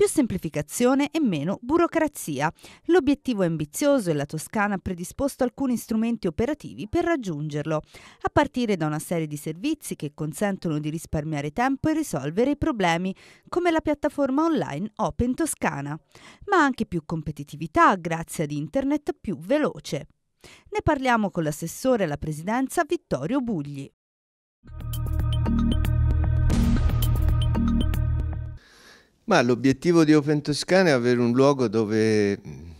più semplificazione e meno burocrazia. L'obiettivo è ambizioso e la Toscana ha predisposto alcuni strumenti operativi per raggiungerlo, a partire da una serie di servizi che consentono di risparmiare tempo e risolvere i problemi, come la piattaforma online Open Toscana, ma anche più competitività grazie ad internet più veloce. Ne parliamo con l'assessore alla presidenza Vittorio Bugli. Ma l'obiettivo di Open Toscana è avere un luogo dove mm,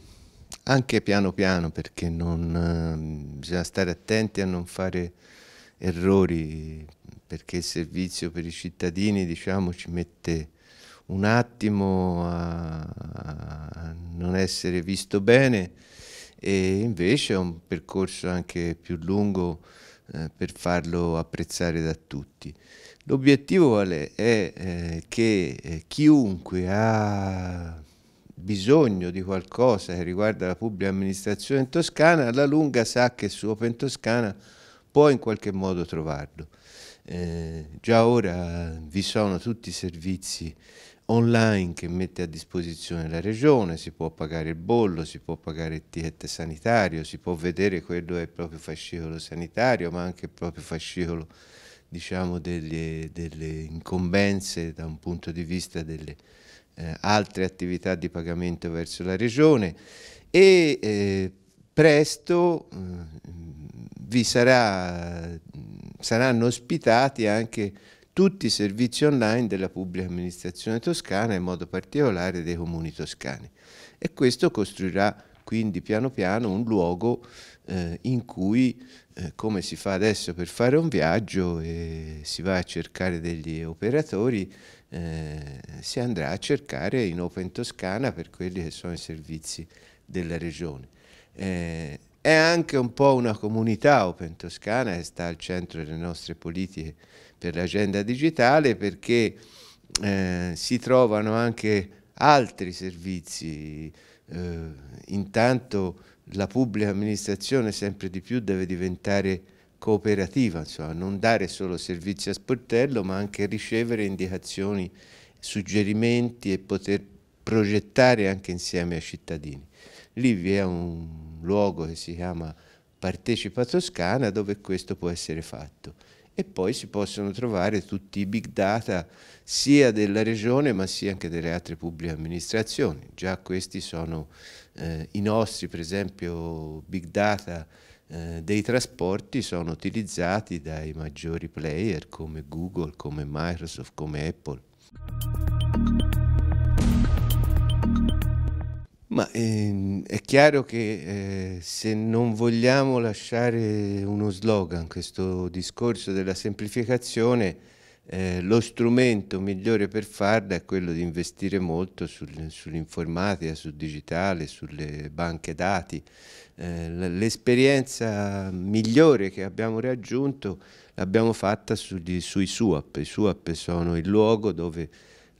anche piano piano, perché non, ehm, bisogna stare attenti a non fare errori, perché il servizio per i cittadini diciamo, ci mette un attimo a, a non essere visto bene e invece è un percorso anche più lungo eh, per farlo apprezzare da tutti. L'obiettivo qual è? È eh, che eh, chiunque ha bisogno di qualcosa che riguarda la pubblica amministrazione in toscana, alla lunga sa che su Open Toscana può in qualche modo trovarlo. Eh, già ora vi sono tutti i servizi online che mette a disposizione la regione, si può pagare il bollo, si può pagare il ticket sanitario, si può vedere quello è il proprio fascicolo sanitario, ma anche il proprio fascicolo diciamo, delle, delle, incombenze da un punto di vista delle eh, altre attività di pagamento verso la regione e eh, presto eh, vi sarà, mm, saranno ospitati anche tutti i servizi online della pubblica amministrazione toscana, in modo particolare dei comuni toscani. E questo costruirà quindi piano piano un luogo eh, in cui, eh, come si fa adesso per fare un viaggio e si va a cercare degli operatori, eh, si andrà a cercare in Open Toscana per quelli che sono i servizi della regione. Eh, è anche un po' una comunità Open Toscana che sta al centro delle nostre politiche per l'agenda digitale perché eh, si trovano anche altri servizi. Eh, intanto la pubblica amministrazione sempre di più deve diventare cooperativa, insomma, non dare solo servizi a sportello ma anche ricevere indicazioni, suggerimenti e poter progettare anche insieme ai cittadini. Lì vi è un luogo che si chiama Partecipa Toscana dove questo può essere fatto e poi si possono trovare tutti i big data sia della regione ma sia anche delle altre pubbliche amministrazioni. Già questi sono eh, i nostri, per esempio, big data eh, dei trasporti sono utilizzati dai maggiori player come Google, come Microsoft, come Apple. Ma ehm, è chiaro che eh, se non vogliamo lasciare uno slogan, questo discorso della semplificazione, eh, lo strumento migliore per farla è quello di investire molto sul, sull'informatica, sul digitale, sulle banche dati. Eh, l'esperienza migliore che abbiamo raggiunto l'abbiamo fatta sugli, sui SUAP. I SUAP sono il luogo dove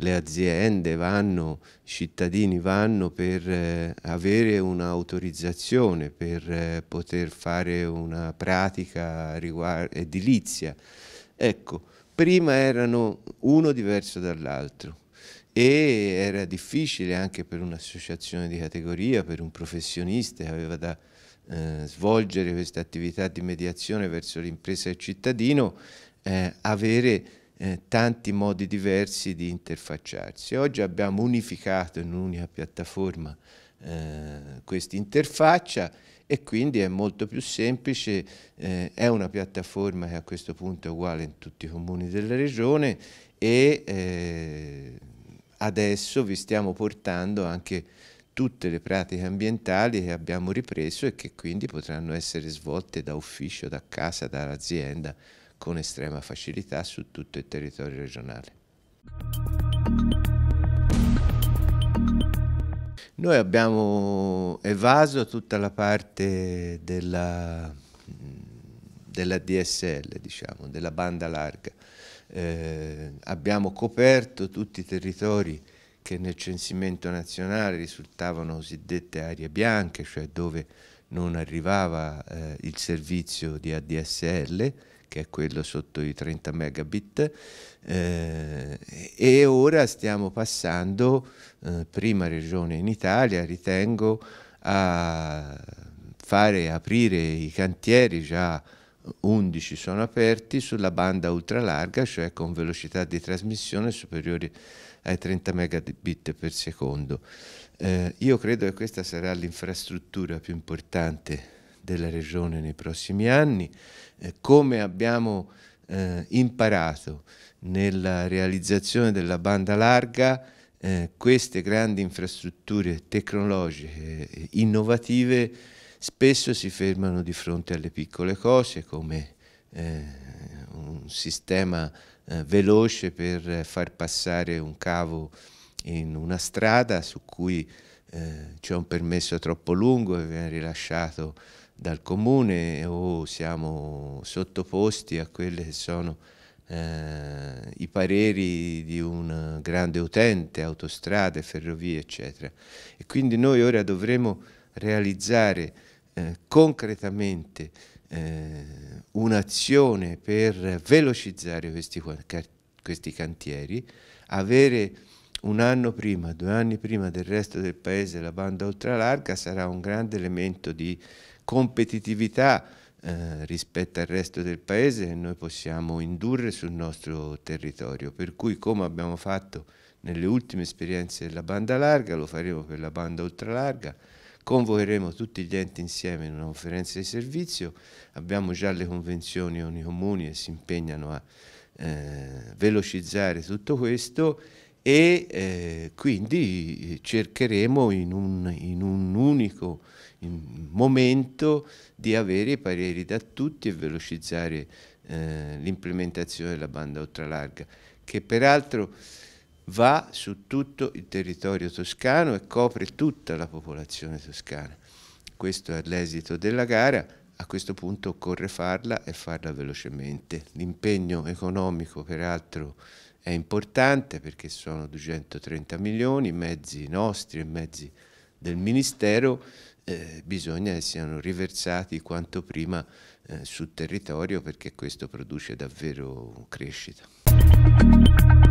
le aziende vanno, i cittadini vanno per eh, avere un'autorizzazione, per eh, poter fare una pratica edilizia. Ecco, prima erano uno diverso dall'altro e era difficile anche per un'associazione di categoria, per un professionista che aveva da eh, svolgere questa attività di mediazione verso l'impresa e il cittadino, eh, avere eh, tanti modi diversi di interfacciarsi. Oggi abbiamo unificato in un'unica piattaforma eh, questa interfaccia e quindi è molto più semplice, eh, è una piattaforma che a questo punto è uguale in tutti i comuni della regione e eh, adesso vi stiamo portando anche tutte le pratiche ambientali che abbiamo ripreso e che quindi potranno essere svolte da ufficio, da casa, dall'azienda con estrema facilità su tutto il territorio regionale. Noi abbiamo evaso tutta la parte della, della DSL, diciamo, della banda larga. Eh, abbiamo coperto tutti i territori che nel censimento nazionale risultavano cosiddette aree bianche, cioè dove non arrivava eh, il servizio di ADSL che è quello sotto i 30 megabit, eh, e ora stiamo passando, eh, prima regione in Italia, ritengo, a fare aprire i cantieri già 11 sono aperti sulla banda ultralarga, cioè con velocità di trasmissione superiori ai 30 megabit per secondo. Eh, io credo che questa sarà l'infrastruttura più importante della regione nei prossimi anni, eh, come abbiamo eh, imparato nella realizzazione della banda larga eh, queste grandi infrastrutture tecnologiche innovative spesso si fermano di fronte alle piccole cose come eh, un sistema eh, veloce per far passare un cavo in una strada su cui eh, c'è un permesso troppo lungo e viene rilasciato dal comune o siamo sottoposti a quelli che sono eh, i pareri di un grande utente, autostrade, ferrovie, eccetera. E quindi noi ora dovremo realizzare eh, concretamente eh, un'azione per velocizzare questi, questi cantieri, avere un anno prima, due anni prima del resto del paese la banda ultralarga sarà un grande elemento di competitività eh, rispetto al resto del paese che noi possiamo indurre sul nostro territorio. Per cui come abbiamo fatto nelle ultime esperienze della banda larga, lo faremo per la banda ultralarga, convocheremo tutti gli enti insieme in una conferenza di servizio, abbiamo già le convenzioni con i comuni che si impegnano a eh, velocizzare tutto questo e eh, quindi eh, cercheremo in un, in un unico in momento di avere i pareri da tutti e velocizzare eh, l'implementazione della banda ultralarga, che peraltro va su tutto il territorio toscano e copre tutta la popolazione toscana. Questo è l'esito della gara, a questo punto occorre farla e farla velocemente. L'impegno economico peraltro è importante perché sono 230 milioni, mezzi nostri e mezzi del Ministero, eh, bisogna che siano riversati quanto prima eh, sul territorio perché questo produce davvero crescita.